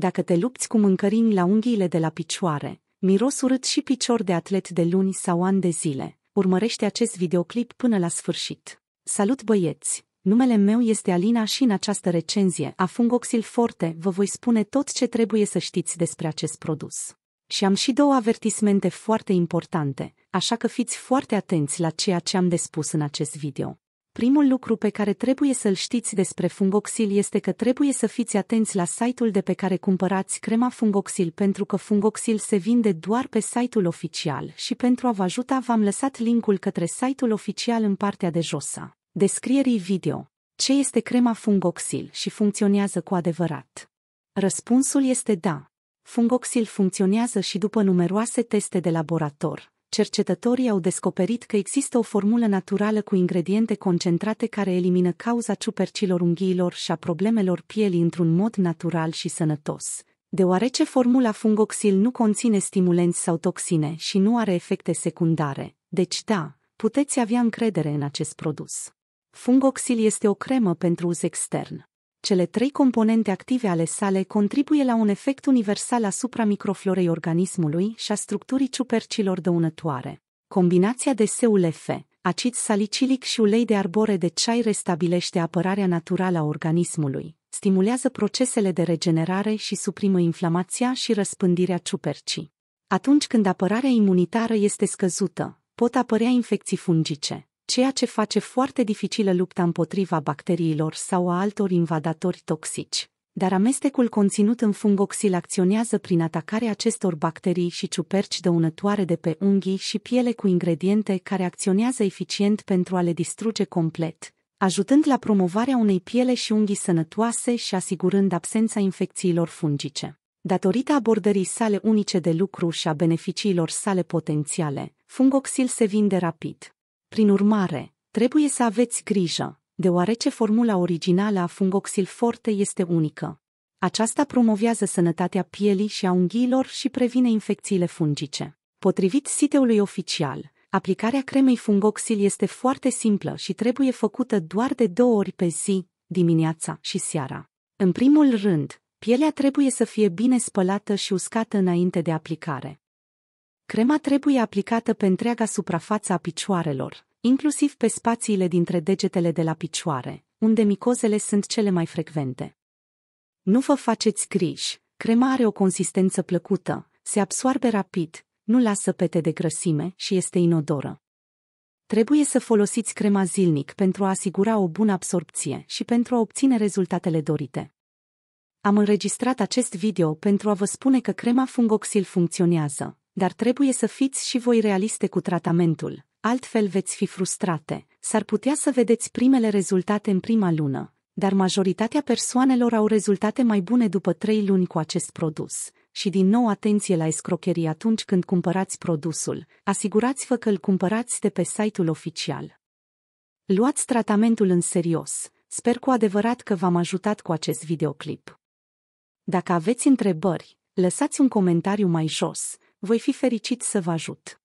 Dacă te lupți cu mâncărini la unghiile de la picioare, miros urât și picior de atlet de luni sau ani de zile, urmărește acest videoclip până la sfârșit. Salut băieți! Numele meu este Alina și în această recenzie a Fungoxil Forte vă voi spune tot ce trebuie să știți despre acest produs. Și am și două avertismente foarte importante, așa că fiți foarte atenți la ceea ce am de spus în acest video primul lucru pe care trebuie să-l știți despre Fungoxil este că trebuie să fiți atenți la site-ul de pe care cumpărați crema Fungoxil pentru că Fungoxil se vinde doar pe site-ul oficial și pentru a vă ajuta v-am lăsat linkul către site-ul oficial în partea de jos. Descrierii video. Ce este crema Fungoxil și funcționează cu adevărat? Răspunsul este da. Fungoxil funcționează și după numeroase teste de laborator, cercetătorii au descoperit că există o formulă naturală cu ingrediente concentrate care elimină cauza ciupercilor unghiilor și a problemelor pielii într-un mod natural și sănătos. Deoarece formula fungoxil nu conține stimulenți sau toxine și nu are efecte secundare, deci da, puteți avea încredere în acest produs. Fungoxil este o cremă pentru uz extern cele trei componente active ale sale contribuie la un efect universal asupra microflorei organismului și a structurii ciupercilor dăunătoare. Combinația de SULF, acid salicilic și ulei de arbore de ceai restabilește apărarea naturală a organismului, stimulează procesele de regenerare și suprimă inflamația și răspândirea ciupercii. Atunci când apărarea imunitară este scăzută, pot apărea infecții fungice, ceea ce face foarte dificilă lupta împotriva bacteriilor sau a altor invadatori toxici. Dar amestecul conținut în fungoxil acționează prin atacarea acestor bacterii și ciuperci dăunătoare de pe unghii și piele cu ingrediente care acționează eficient pentru a le distruge complet, ajutând la promovarea unei piele și unghii sănătoase și asigurând absența infecțiilor fungice. Datorită abordării sale unice de lucru și a beneficiilor sale potențiale, fungoxil se vinde rapid. Prin urmare, trebuie să aveți grijă, deoarece formula originală a fungoxil forte este unică. Aceasta promovează sănătatea pielii și a unghiilor și previne infecțiile fungice. Potrivit siteului oficial, aplicarea cremei fungoxil este foarte simplă și trebuie făcută doar de două ori pe zi, dimineața și seara. În primul rând, pielea trebuie să fie bine spălată și uscată înainte de aplicare. Crema trebuie aplicată pe întreaga suprafață a picioarelor, inclusiv pe spațiile dintre degetele de la picioare, unde micozele sunt cele mai frecvente. Nu vă faceți griji, crema are o consistență plăcută, se absoarbe rapid, nu lasă pete de grăsime și este inodoră. Trebuie să folosiți crema zilnic pentru a asigura o bună absorpție și pentru a obține rezultatele dorite. Am înregistrat acest video pentru a vă spune că crema Fungoxil funcționează, dar trebuie să fiți și voi realiste cu tratamentul, altfel veți fi frustrate. S-ar putea să vedeți primele rezultate în prima lună, dar majoritatea persoanelor au rezultate mai bune după trei luni cu acest produs. Și din nou atenție la escrocherii atunci când cumpărați produsul, asigurați-vă că îl cumpărați de pe site-ul oficial. Luați tratamentul în serios, sper cu adevărat că v-am ajutat cu acest videoclip. Dacă aveți întrebări, lăsați un comentariu mai jos, voi fi fericit să vă ajut.